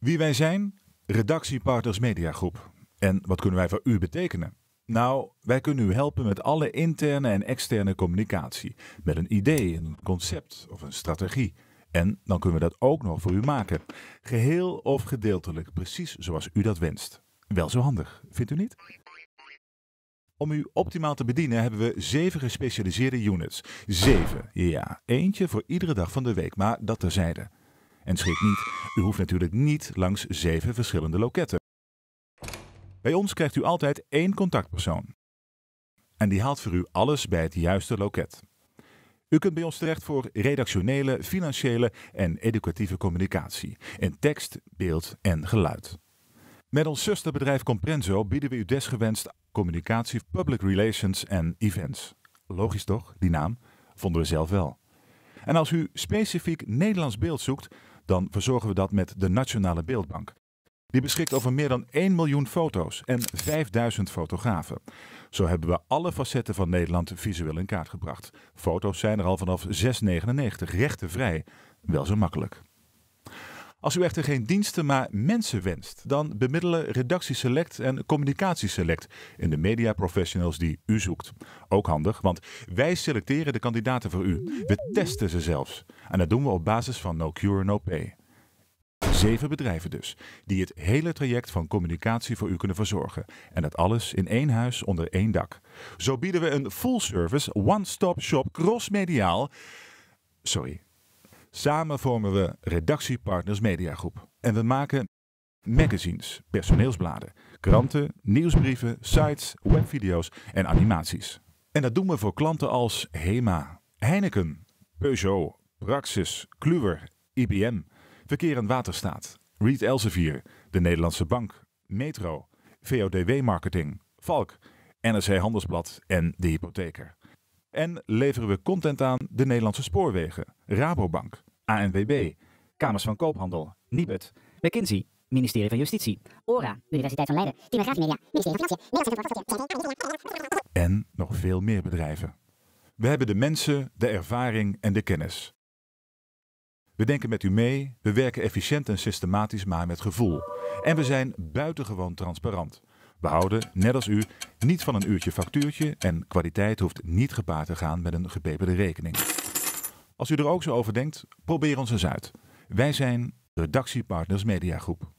Wie wij zijn? Redactiepartners Mediagroep. En wat kunnen wij voor u betekenen? Nou, wij kunnen u helpen met alle interne en externe communicatie. Met een idee, een concept of een strategie. En dan kunnen we dat ook nog voor u maken. Geheel of gedeeltelijk, precies zoals u dat wenst. Wel zo handig, vindt u niet? Om u optimaal te bedienen hebben we zeven gespecialiseerde units. Zeven, ja, eentje voor iedere dag van de week, maar dat terzijde. En schrik niet, u hoeft natuurlijk niet langs zeven verschillende loketten. Bij ons krijgt u altijd één contactpersoon. En die haalt voor u alles bij het juiste loket. U kunt bij ons terecht voor redactionele, financiële en educatieve communicatie in tekst, beeld en geluid. Met ons zusterbedrijf Comprenso bieden we u desgewenst communicatie, public relations en events. Logisch toch, die naam? Vonden we zelf wel. En als u specifiek Nederlands beeld zoekt, dan verzorgen we dat met de Nationale Beeldbank. Die beschikt over meer dan 1 miljoen foto's en 5000 fotografen. Zo hebben we alle facetten van Nederland visueel in kaart gebracht. Foto's zijn er al vanaf 6,99, rechtenvrij. Wel zo makkelijk. Als u echter geen diensten, maar mensen wenst, dan bemiddelen Redactie Select en Communicatie Select in de media professionals die u zoekt. Ook handig, want wij selecteren de kandidaten voor u. We testen ze zelfs. En dat doen we op basis van No Cure, No Pay. Zeven bedrijven dus, die het hele traject van communicatie voor u kunnen verzorgen. En dat alles in één huis onder één dak. Zo bieden we een full-service, one-stop-shop, crossmediaal... Sorry, Samen vormen we Redactiepartners Mediagroep. En we maken magazines, personeelsbladen, kranten, nieuwsbrieven, sites, webvideo's en animaties. En dat doen we voor klanten als HEMA, Heineken, Peugeot, Praxis, Kluwer, IBM, Verkeer en Waterstaat, Reed Elsevier, de Nederlandse Bank, Metro, VODW Marketing, Valk, NRC Handelsblad en De Hypotheker. En leveren we content aan de Nederlandse spoorwegen, Rabobank, ANWB, Kamers van Koophandel, Nibud, McKinsey, Ministerie van Justitie, ORA, Universiteit van Leiden, Demografie Media, Ministerie van Financiën, en nog veel meer bedrijven. We hebben de mensen, de ervaring en de kennis. We denken met u mee, we werken efficiënt en systematisch, maar met gevoel. En we zijn buitengewoon transparant. We houden, net als u, niet van een uurtje factuurtje en kwaliteit hoeft niet gepaard te gaan met een gepeperde rekening. Als u er ook zo over denkt, probeer ons eens uit. Wij zijn redactiepartners Mediagroep.